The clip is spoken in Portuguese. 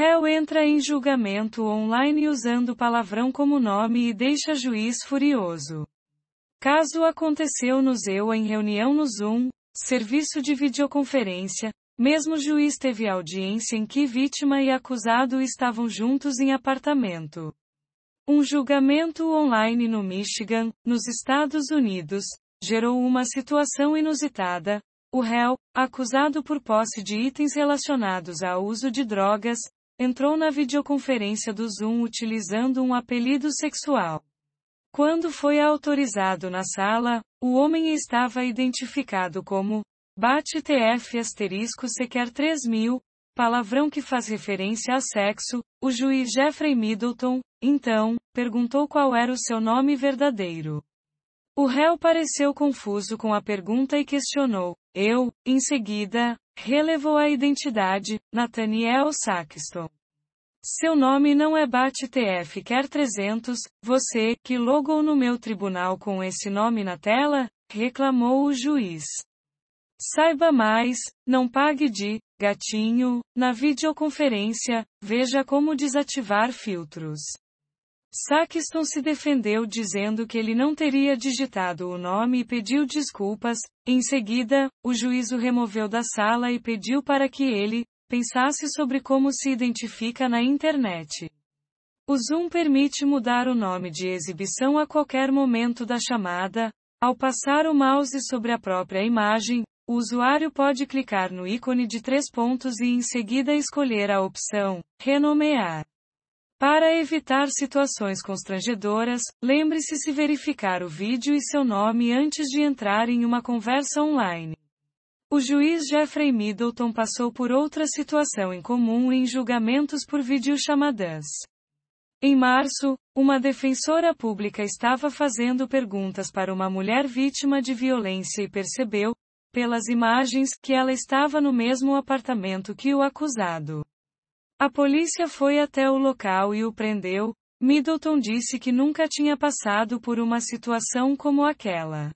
Réu entra em julgamento online usando palavrão como nome e deixa juiz furioso. Caso aconteceu no ZEU em reunião no Zoom, serviço de videoconferência, mesmo juiz teve audiência em que vítima e acusado estavam juntos em apartamento. Um julgamento online no Michigan, nos Estados Unidos, gerou uma situação inusitada. O réu, acusado por posse de itens relacionados ao uso de drogas, Entrou na videoconferência do Zoom utilizando um apelido sexual. Quando foi autorizado na sala, o homem estava identificado como Bate TF asterisco sequer 3000, palavrão que faz referência a sexo, o juiz Jeffrey Middleton, então, perguntou qual era o seu nome verdadeiro. O réu pareceu confuso com a pergunta e questionou, eu, em seguida, Relevou a identidade, Nathaniel Saxton. Seu nome não é BAT-TF quer 300, você, que logou no meu tribunal com esse nome na tela? Reclamou o juiz. Saiba mais, não pague de gatinho, na videoconferência, veja como desativar filtros. Saxton se defendeu dizendo que ele não teria digitado o nome e pediu desculpas. Em seguida, o juízo removeu da sala e pediu para que ele pensasse sobre como se identifica na internet. O Zoom permite mudar o nome de exibição a qualquer momento da chamada. Ao passar o mouse sobre a própria imagem, o usuário pode clicar no ícone de três pontos e em seguida escolher a opção Renomear. Para evitar situações constrangedoras, lembre-se se verificar o vídeo e seu nome antes de entrar em uma conversa online. O juiz Jeffrey Middleton passou por outra situação incomum em julgamentos por videochamadãs. Em março, uma defensora pública estava fazendo perguntas para uma mulher vítima de violência e percebeu, pelas imagens, que ela estava no mesmo apartamento que o acusado. A polícia foi até o local e o prendeu. Middleton disse que nunca tinha passado por uma situação como aquela.